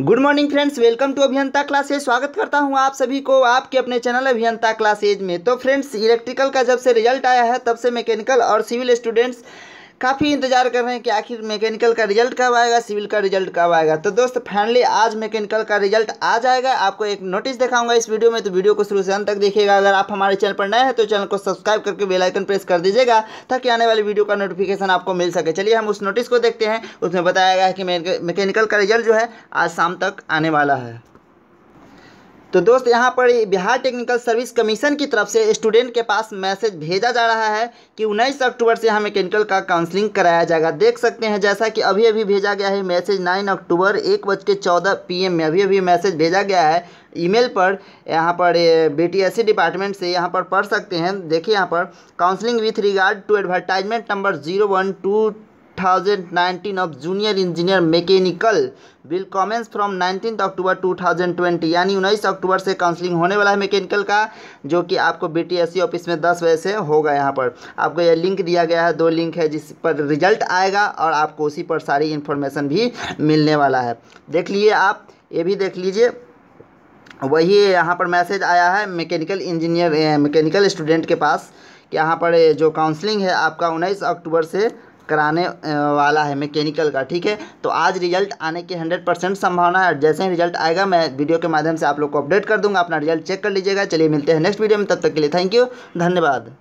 good morning friends welcome to Abhiyanta classes स्वागत करता हूं आप सभी को आपके अपने चैनल अभियंता क्लासेज में तो फ्रेंड्स इलेक्ट्रिकल का जब से रिजल्ट आया है तब से मैकेनिकल और सिविल स्टूडेंट्स काफ़ी इंतजार कर रहे हैं कि आखिर मैकेनिकल का रिजल्ट कब आएगा सिविल का रिजल्ट कब आएगा तो दोस्त फाइनली आज मैकेनिकल का रिजल्ट आ जाएगा आपको एक नोटिस दिखाऊंगा इस वीडियो में तो वीडियो को शुरू से अंत तक देखिएगा अगर आप हमारे चैनल पर नए हैं तो चैनल को सब्सक्राइब करके बेलाइकन प्रेस कर दीजिएगा ताकि आने वाली वीडियो का नोटिफिकेशन आपको मिल सके चलिए हम उस नोटिस को देखते हैं उसमें बताया गया है कि मैकेनिकल का रिजल्ट जो है आज शाम तक आने वाला है तो दोस्त यहाँ पर बिहार टेक्निकल सर्विस कमीशन की तरफ से स्टूडेंट के पास मैसेज भेजा जा रहा है कि उन्नीस अक्टूबर से यहाँ मैकेनिकल का काउंसलिंग कराया जाएगा देख सकते हैं जैसा कि अभी अभी भेजा गया है मैसेज नाइन अक्टूबर एक बज के चौदह पी में अभी अभी मैसेज भेजा गया है ईमेल पर यहाँ पर बीटीएससी डिपार्टमेंट से यहाँ पर पढ़ सकते हैं देखिए यहाँ पर counselling with regard to advertisement number zero one two 2019 of junior engineer mechanical will commence from 19 October 2020 यानी 19 अक्टूबर से काउंसलिंग होने वाला है मैकेनिकल का जो कि आपको बी टी ऑफिस में 10 बजे से होगा यहाँ पर आपको यह लिंक दिया गया है दो लिंक है जिस पर रिजल्ट आएगा और आपको उसी पर सारी इन्फॉर्मेशन भी मिलने वाला है देख लीजिए आप ये भी देख लीजिए वही यहाँ पर मैसेज आया है मैकेनिकल इंजीनियर मैकेनिकल स्टूडेंट के पास कि यहाँ पर जो काउंसलिंग है आपका उन्नीस अक्टूबर से कराने वाला है मैकेनिकल का ठीक है तो आज रिजल्ट आने की हंड्रेड परसेंट संभावना है जैसे ही रिजल्ट आएगा मैं वीडियो के माध्यम से आप लोग को अपडेट कर दूंगा अपना रिजल्ट चेक कर लीजिएगा चलिए मिलते हैं नेक्स्ट वीडियो में तब तक के लिए थैंक यू धन्यवाद